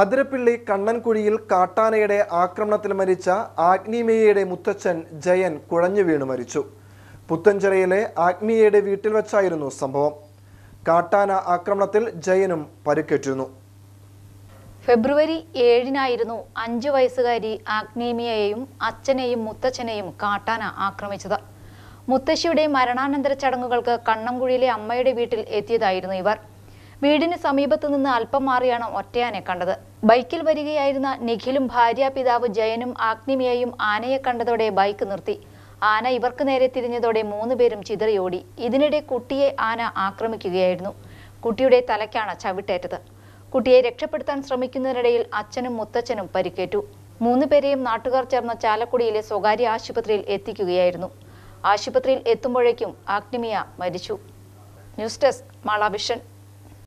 അതിരപ്പിള്ളി കണ്ണൻകുഴിയിൽ കാട്ടാനയുടെ ആക്രമണത്തിൽ മരിച്ച ആഗ്നിമേയയുടെ മുത്തച്ഛൻ ജയൻ കുഴഞ്ഞു വീണു മരിച്ചു പുത്തഞ്ചിറയിലെ ആഗ്നിയയുടെ വീട്ടിൽ വെച്ചായിരുന്നു സംഭവം കാട്ടാന ആക്രമണത്തിൽ ജയനും പരിക്കേറ്റിരുന്നു ഫെബ്രുവരി ഏഴിനായിരുന്നു അഞ്ചു വയസ്സുകാരി ആഗ്നേമിയയെയും അച്ഛനെയും മുത്തച്ഛനെയും കാട്ടാന ആക്രമിച്ചത് മുത്തശ്ശിയുടെ മരണാനന്തര ചടങ്ങുകൾക്ക് കണ്ണംകുഴിയിലെ അമ്മയുടെ വീട്ടിൽ എത്തിയതായിരുന്നു ഇവർ വീടിന് സമീപത്തു നിന്ന് അല്പം മാറിയാണ് ഒറ്റയാനെ കണ്ടത് ബൈക്കിൽ വരികയായിരുന്ന നിഖിലും ഭാര്യ പിതാവ് ജയനും ആഗ്നിമിയയും ആനയെ കണ്ടതോടെ ബൈക്ക് നിർത്തി ആന ഇവർക്ക് നേരെ തിരിഞ്ഞതോടെ മൂന്നുപേരും ചിതറിയോടി ഇതിനിടെ കുട്ടിയെ ആന ആക്രമിക്കുകയായിരുന്നു കുട്ടിയുടെ തലയ്ക്കാണ് ചവിട്ടേറ്റത് കുട്ടിയെ രക്ഷപ്പെടുത്താൻ ശ്രമിക്കുന്നതിനിടയിൽ അച്ഛനും മുത്തച്ഛനും പരിക്കേറ്റു മൂന്നുപേരെയും നാട്ടുകാർ ചേർന്ന ചാലക്കുടിയിലെ സ്വകാര്യ ആശുപത്രിയിൽ എത്തിക്കുകയായിരുന്നു ആശുപത്രിയിൽ എത്തുമ്പോഴേക്കും ആഗ്നിമിയ മരിച്ചു ന്യൂസ് ഡെസ്ക് മാളാവിഷൻ